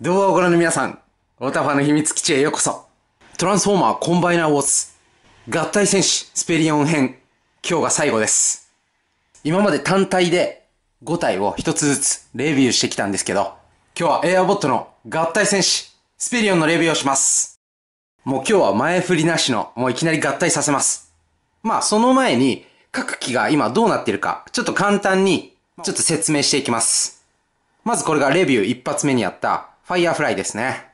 動画をご覧の皆さん、オタファの秘密基地へようこそ。トランスフォーマーコンバイナーウォーズ、合体戦士スペリオン編、今日が最後です。今まで単体で5体を1つずつレビューしてきたんですけど、今日はエアボットの合体戦士スペリオンのレビューをします。もう今日は前振りなしの、もういきなり合体させます。まあその前に各機が今どうなってるか、ちょっと簡単にちょっと説明していきます。まずこれがレビュー一発目にあったファイヤーフライですね。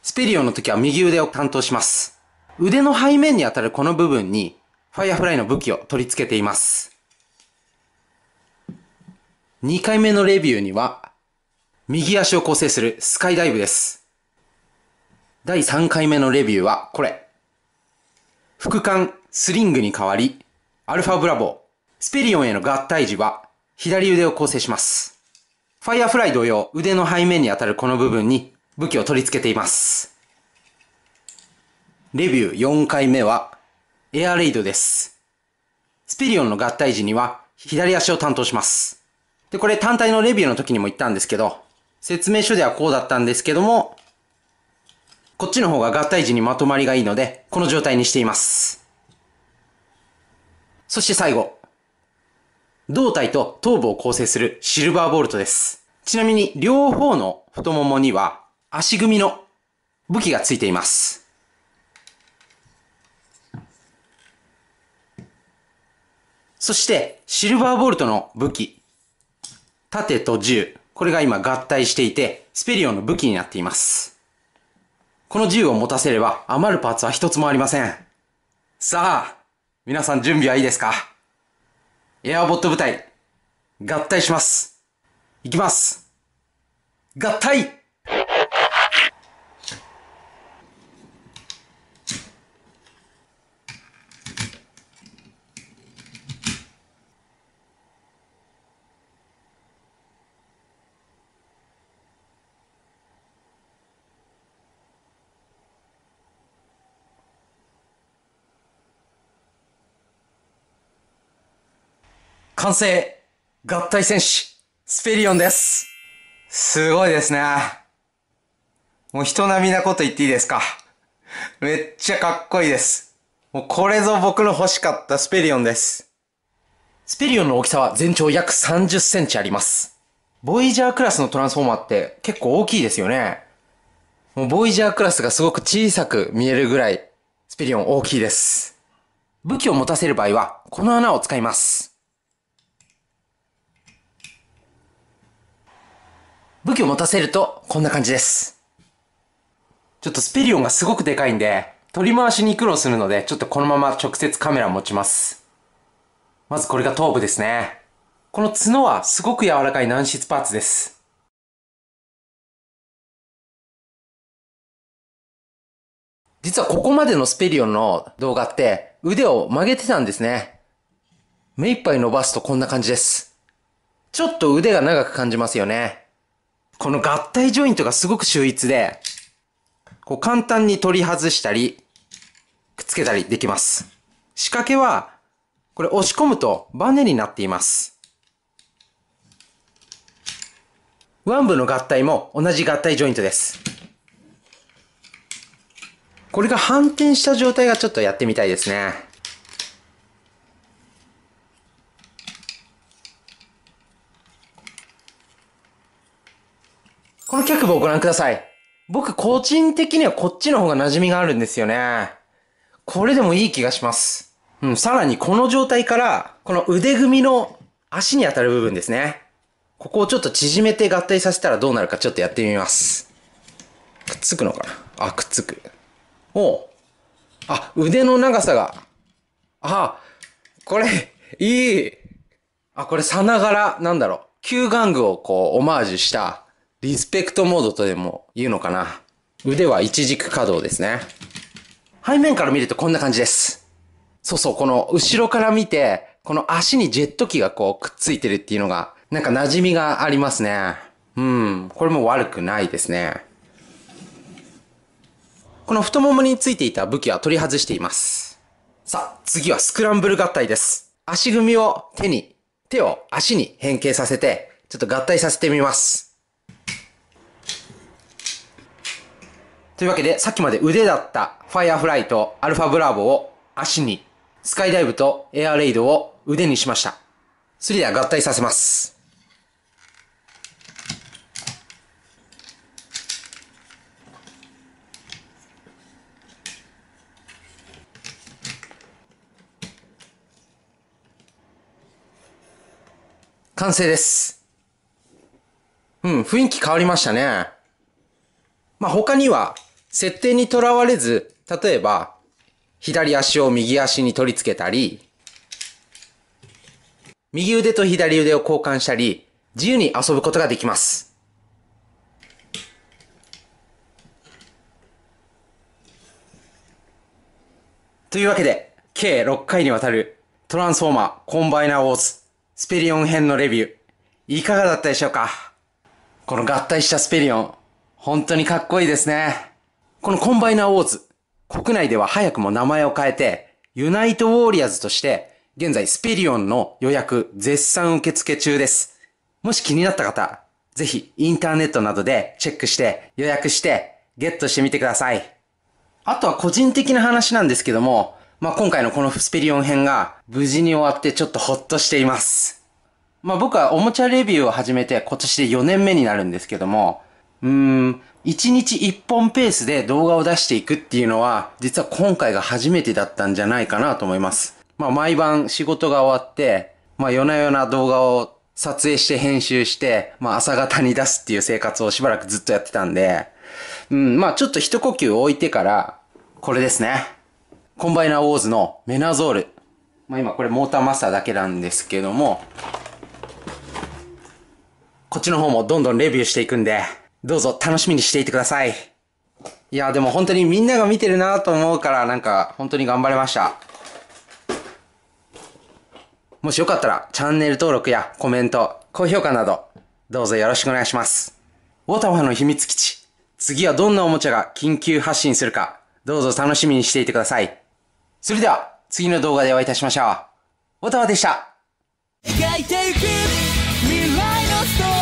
スペリオンの時は右腕を担当します。腕の背面に当たるこの部分に、ファイヤーフライの武器を取り付けています。2回目のレビューには、右足を構成するスカイダイブです。第3回目のレビューはこれ。副艦スリングに代わり、アルファブラボー、スペリオンへの合体時は、左腕を構成します。ファイアフライ同様、腕の背面に当たるこの部分に武器を取り付けています。レビュー4回目は、エアレイドです。スピリオンの合体時には、左足を担当します。で、これ単体のレビューの時にも言ったんですけど、説明書ではこうだったんですけども、こっちの方が合体時にまとまりがいいので、この状態にしています。そして最後、胴体と頭部を構成するシルバーボルトです。ちなみに両方の太ももには足組みの武器がついています。そしてシルバーボルトの武器、盾と銃、これが今合体していて、スペリオンの武器になっています。この銃を持たせれば余るパーツは一つもありません。さあ、皆さん準備はいいですかエアボット部隊、合体します。いきます。合体完成合体戦士スペリオンですすごいですね。もう人並みなこと言っていいですかめっちゃかっこいいです。もうこれぞ僕の欲しかったスペリオンです。スペリオンの大きさは全長約30センチあります。ボイジャークラスのトランスフォーマーって結構大きいですよね。もうボイジャークラスがすごく小さく見えるぐらい、スペリオン大きいです。武器を持たせる場合は、この穴を使います。武器を持たせると、こんな感じです。ちょっとスペリオンがすごくでかいんで、取り回しに苦労するので、ちょっとこのまま直接カメラ持ちます。まずこれが頭部ですね。この角はすごく柔らかい軟質パーツです。実はここまでのスペリオンの動画って腕を曲げてたんですね。目いっぱい伸ばすとこんな感じです。ちょっと腕が長く感じますよね。この合体ジョイントがすごく秀逸で、こう簡単に取り外したり、くっつけたりできます。仕掛けは、これ押し込むとバネになっています。ワン部の合体も同じ合体ジョイントです。これが反転した状態がちょっとやってみたいですね。この脚部をご覧ください。僕個人的にはこっちの方が馴染みがあるんですよね。これでもいい気がします。うん、さらにこの状態から、この腕組みの足に当たる部分ですね。ここをちょっと縮めて合体させたらどうなるかちょっとやってみます。くっつくのかなあ、くっつく。おう。あ、腕の長さが。あ、これ、いい。あ、これさながら、なんだろう、球玩具をこう、オマージュした、リスペクトモードとでも言うのかな。腕は一軸可動ですね。背面から見るとこんな感じです。そうそう、この後ろから見て、この足にジェット機がこうくっついてるっていうのが、なんか馴染みがありますね。うん、これも悪くないですね。この太ももについていた武器は取り外しています。さあ、次はスクランブル合体です。足組みを手に、手を足に変形させて、ちょっと合体させてみます。というわけで、さっきまで腕だったファイアフライとアルファブラーボを足に、スカイダイブとエアレイドを腕にしました。スリでは合体させます。完成です。うん、雰囲気変わりましたね。まあ、他には設定にとらわれず、例えば、左足を右足に取り付けたり、右腕と左腕を交換したり、自由に遊ぶことができます。というわけで、計6回にわたるトランスフォーマーコンバイナーウォーズスペリオン編のレビュー、いかがだったでしょうかこの合体したスペリオン、本当にかっこいいですね。このコンバイナーウォーズ、国内では早くも名前を変えて、ユナイトウォーリアーズとして、現在スペリオンの予約絶賛受付中です。もし気になった方、ぜひインターネットなどでチェックして予約してゲットしてみてください。あとは個人的な話なんですけども、まあ、今回のこのスペリオン編が無事に終わってちょっとホッとしています。まあ、僕はおもちゃレビューを始めて今年で4年目になるんですけども、うーん、1日1本ペースで動画を出していくっていうのは、実は今回が初めてだったんじゃないかなと思います。まあ、毎晩仕事が終わって、まあ、夜な夜な動画を撮影して編集して、まあ、朝方に出すっていう生活をしばらくずっとやってたんで、うん、まあ、ちょっと一呼吸置いてから、これですね。コンバイナーウォーズのメナゾール。まあ、今これモーターマスターだけなんですけども、こっちの方もどんどんレビューしていくんで、どうぞ楽しみにしていてください。いや、でも本当にみんなが見てるなと思うから、なんか本当に頑張れました。もしよかったら、チャンネル登録やコメント、高評価など、どうぞよろしくお願いします。ウォタワの秘密基地。次はどんなおもちゃが緊急発信するか、どうぞ楽しみにしていてください。それでは、次の動画でお会いいたしましょう。ウォタワでした。描いていく未来のストーリー